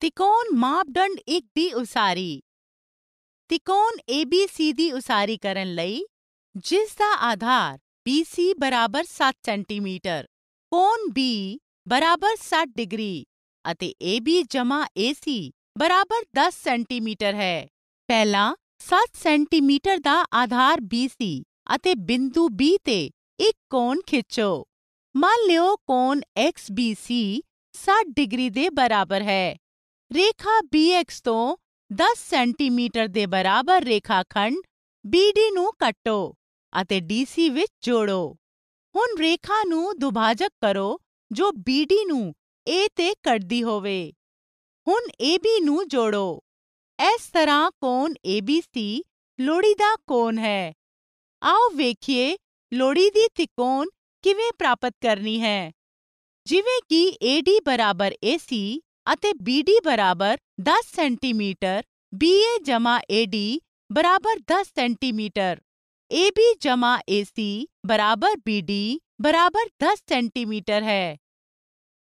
तिकोन मापदंड एक दी उसारी तिकोन तिकोण एबीसीडी उसारी करन लई जिस दा आधार बीसी बराबर 7 सेंटीमीटर कोन बी बराबर 60 डिग्री अते एबी जमा एसी बराबर दस सेंटीमीटर है पहला 7 सेंटीमीटर दा आधार बीसी अते बिंदु बी ते एक कोन खिंचो मान लियो कोण एक्सबीसी 60 डिग्री दे बराबर है ਰੇਖਾ BX ਤੋਂ 10 ਸੈਂਟੀਮੀਟਰ ਦੇ ਬਰਾਬਰ ਰੇਖਾਖੰਡ BD ਨੂੰ ਕੱਟੋ ਅਤੇ DC ਵਿੱਚ ਜੋੜੋ ਹੁਣ ਰੇਖਾ ਨੂੰ ਦੁਭਾਜਕ ਕਰੋ ਜੋ BD ਨੂੰ A ਤੇ ਕੱਟਦੀ ਹੋਵੇ ਹੁਣ AB ਨੂੰ ਜੋੜੋ ਇਸ ਤਰ੍ਹਾਂ ਕੋਣ ABC ਲੋੜੀਦਾ ਕੋਣ ਹੈ ਆਓ ਵੇਖੀਏ ਲੋੜੀਦੀ ਤਿਕੋਣ ਕਿਵੇਂ ਪ੍ਰਾਪਤ ਕਰਨੀ ਹੈ ਜਿਵੇਂ ਕਿ AD AC ਅਤੇ BD ਬਰਾਬਰ 10 ਸੈਂਟੀਮੀਟਰ BA ਜਮਾ AD बराबर 10 सेंटीमीटर ए बी जमा ए सी बराबर बी डी बराबर 10 सेंटीमीटर है